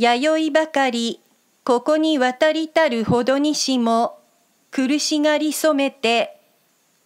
弥生ばかりここに渡りたるほどにしも苦しがり染めて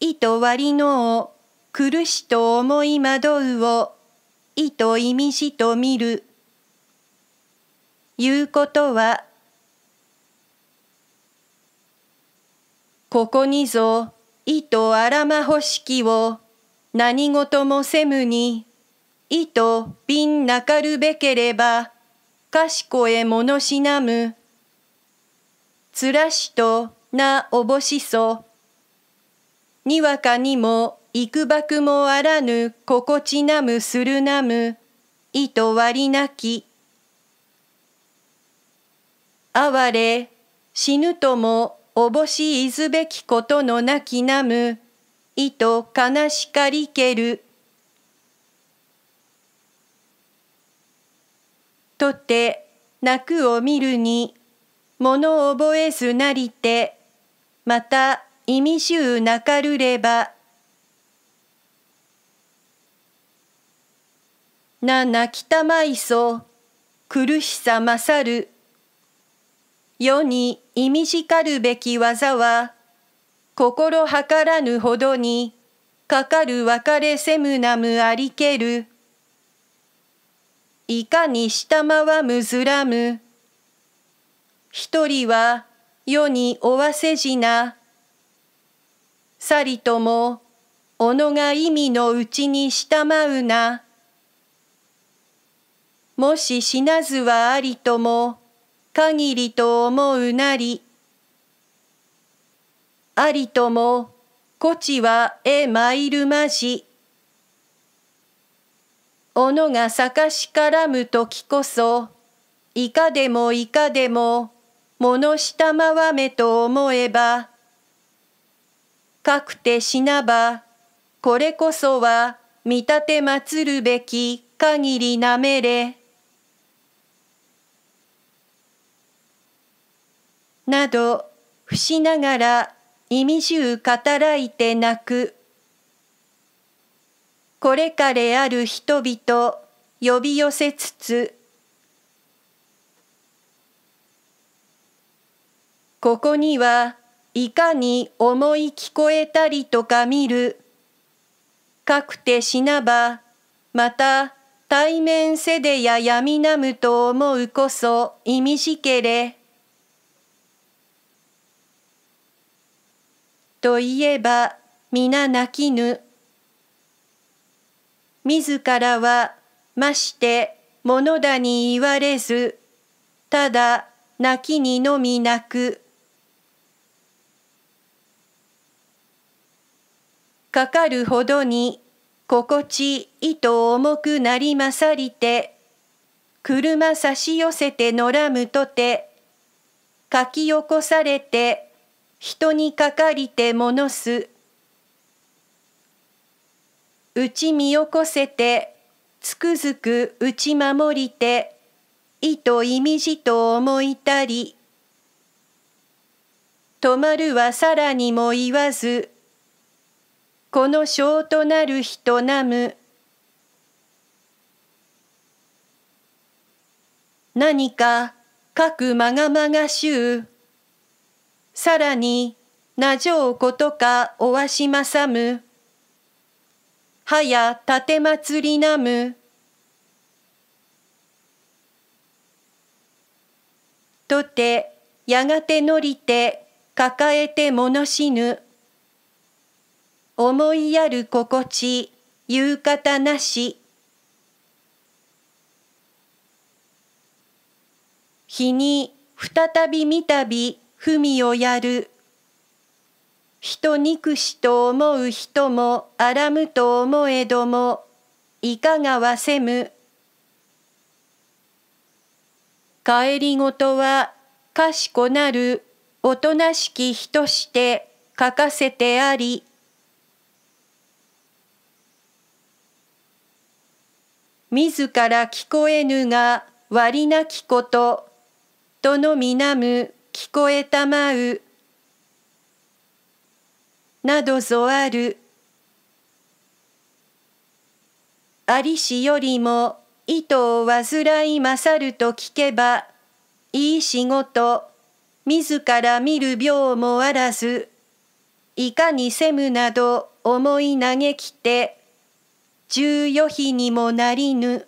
意と割のを苦しと思い惑うを意と意味しと見るいうことはここにぞ意とあらまほしきを何事もせむに意と瓶なかるべければこえものしなむ。つらしとなおぼしそ。にわかにも幾ばくもあらぬ心地なむするなむ。いとわりなき。哀れ死ぬともおぼしいずべきことのなきなむ。いと悲しかりける。とて泣くを見るに物覚えすなりてまた意味しゅうなかるればな泣きたまいそ苦しさ勝る世に意味しかるべき技は心からぬほどにかかる別れせむなむありける。いかに下回むずらむ。一人は世におわせじな。さりとも、おのが意味のうちにまうな。もし死なずはありとも、限りと思うなり。ありとも、こちはえまいるまじ。おのが逆しからむ時こそ、いかでもいかでも、物下回めと思えば、かくてしなば、これこそは、見立てまつるべき限りなめれ。など、伏しながら、意味じゅう語らいて泣く。これかれある人々呼び寄せつつここにはいかに思い聞こえたりとか見るかくて死なばまた対面せでや闇なむと思うこそ意味しけれといえば皆泣きぬ。自らはまして物だに言われずただ泣きにのみ泣くかかるほどに心地いと重くなりまさりて車差し寄せてのらむとて書き起こされて人にかかりてものす。打ち見よこせてつくづく打ち守りて意と意味じと思いたり止まるはさらにも言わずこの性となる人なむ何かかくまがまがしゅうさらになじょうことかおわしまさむ。はやたてまつりなむ。とてやがてのりて抱えてものしぬ。思いやる心地夕方なし。日に再び見たび文をやる。人憎しと思う人もあらむと思えどもいかがわせむ帰りごとは賢なるおとなしき人して書かせてあり自ら聞こえぬが割なきこととのみなむ聞こえたまうなどぞあるありしよりも糸を患い勝ると聞けばいい仕事自ら見る病もあらずいかにせむなど思い嘆きて重余費にもなりぬ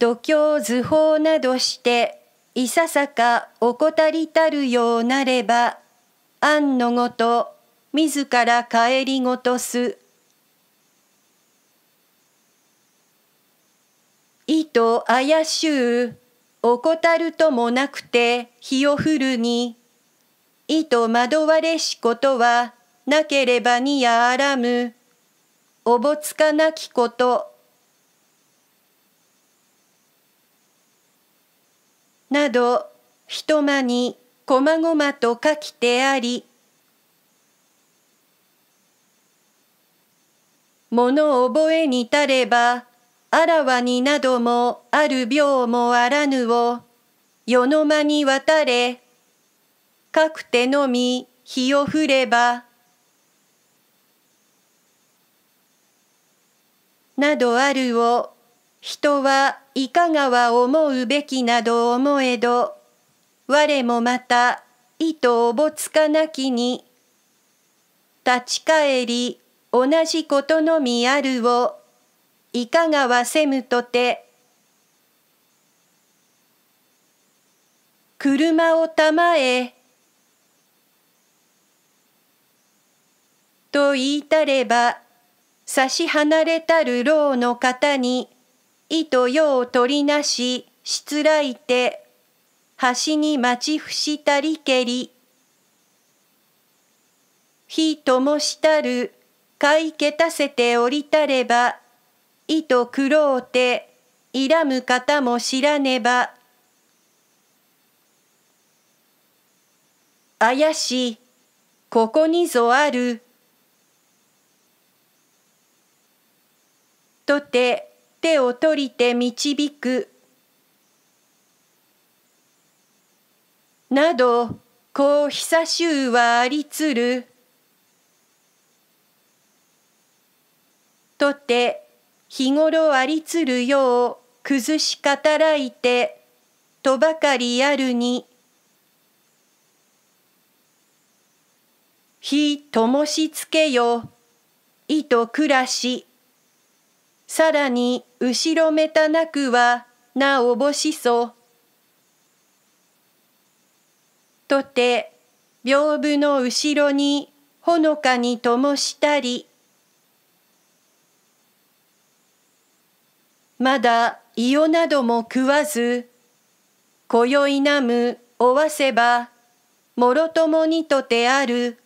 度胸図法などしていささか怠りたるようなれば、案のごと、自ら帰りごとす。意図怪しゅう、怠るともなくて日を降るに、意と惑われしことはなければにやあらむ、おぼつかなきこと、など人間にこまごまと書きてあり物覚えにたればあらわになどもある病もあらぬを世の間に渡れかくてのみ日を降ればなどあるを人はいかがは思うべきなど思えど我もまた意図おぼつかなきに立ち返り同じことのみあるをいかがはせむとて車をたまえと言いたれば差し離れたるうの方に糸よう取りなししつらいて端に待ち伏したりけり火ともしたるかいけたせておりたれば糸苦労ていらむ方も知らねばあやしここにぞあるとて手を取りて導くなどこう久しゅうはありつるとて日頃ありつるよう崩し語らいてとばかりやるに火ともしつけよいと暮らしさらに後ろめたなくはなおぼしそ。とて屏風の後ろにほのかに灯したり。まだ伊予なども食わず、こよいなむおわせば、もろともにとてある。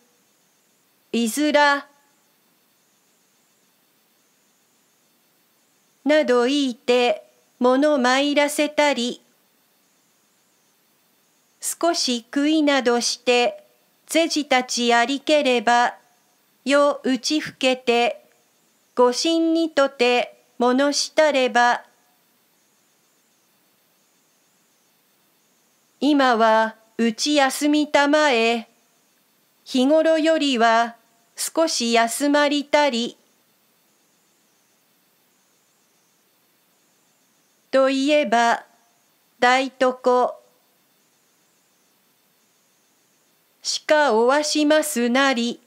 いずらなどいて物参らせたり少し食いなどして是じたちありければ夜打ちふけて御神にとて物したれば今はうち休みたまえ日頃よりは少し休まりたりといえば大とこしかおわしますなり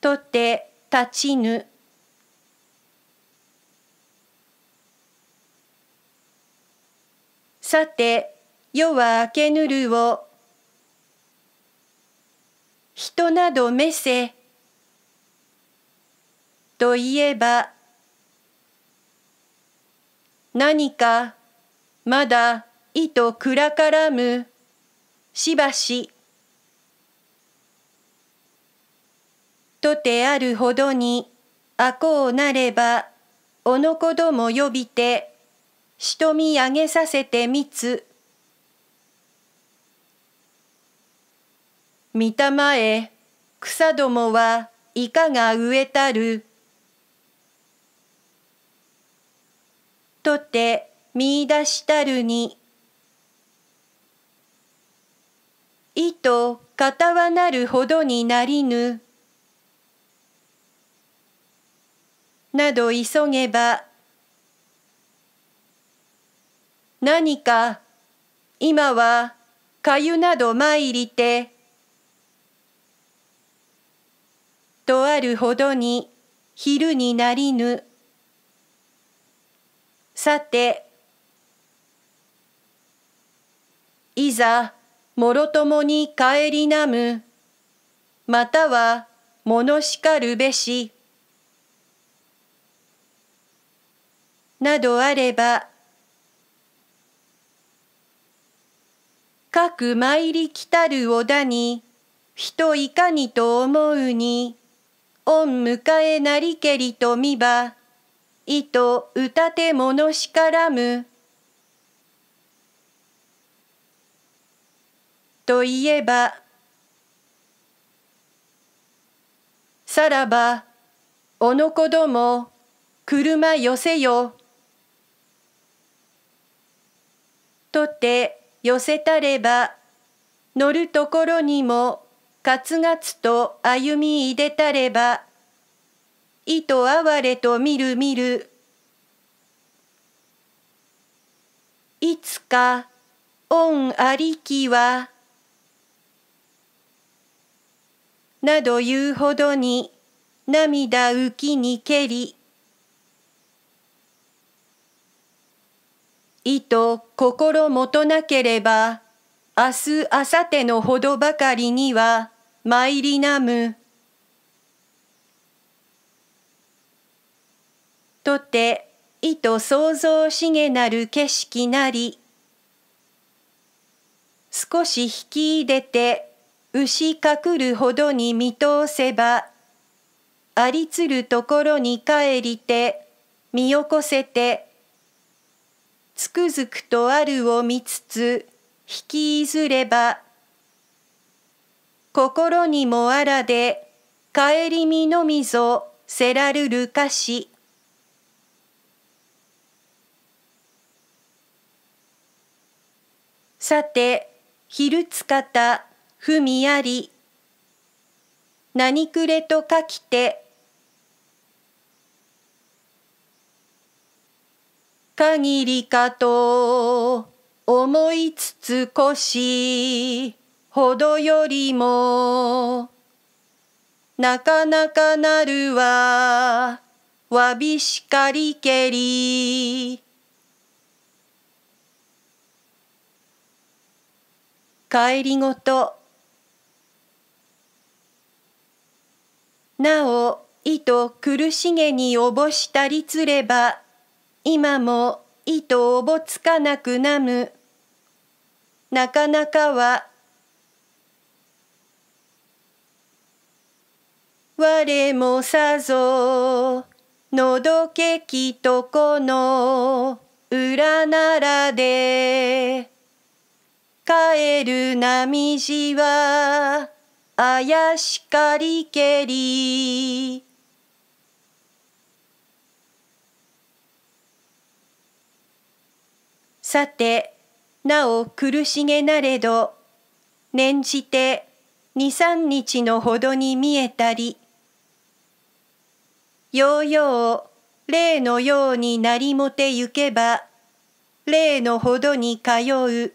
とて立ちぬさて夜は明けぬるを人などめせといえば何かまだ糸と暗からむしばしとてあるほどにあこうなればおのこどもよびてしとみ上げさせてみつたまえ草どもはいかが植えたるとて見出したるに。意とたはなるほどになりぬ。など急げば何か今はかゆなど参りてとあるほどに昼になりぬ。さていざもろともに帰りなむまたは物しかるべしなどあれば各参り来たる織田に人いかにと思うに御迎えなりけりと見ばう歌てものしからむ」といえばさらばおの子ども車寄せよとて寄せたれば乗るところにもかつがつと歩みいでたれば意と哀れと見る見るいつか恩ありきはなど言うほどに涙浮きにけり意と心もとなければ明日明後日のほどばかりには参りなむ。とて意図像しげなる景色なり少し引き入れて牛かくるほどに見通せばありつるところに帰りて見起こせてつくづくとあるを見つつ引きずれば心にもあらで帰り身のみぞせらるるかしさて、昼つかた、ふみあり。何くれとかきて。限りかと思いつつこし、ほどよりも、なかなかなるは、わびしかりけり。帰りごとなお糸苦しげにおぼしたりつれば今もとおぼつかなくなむなかなかは我もさぞのどけきとこの裏ならで帰る波地は怪しかりけり」さてなお苦しげなれど念じて二三日のほどに見えたりようよう例のようになりもてゆけば例のほどに通う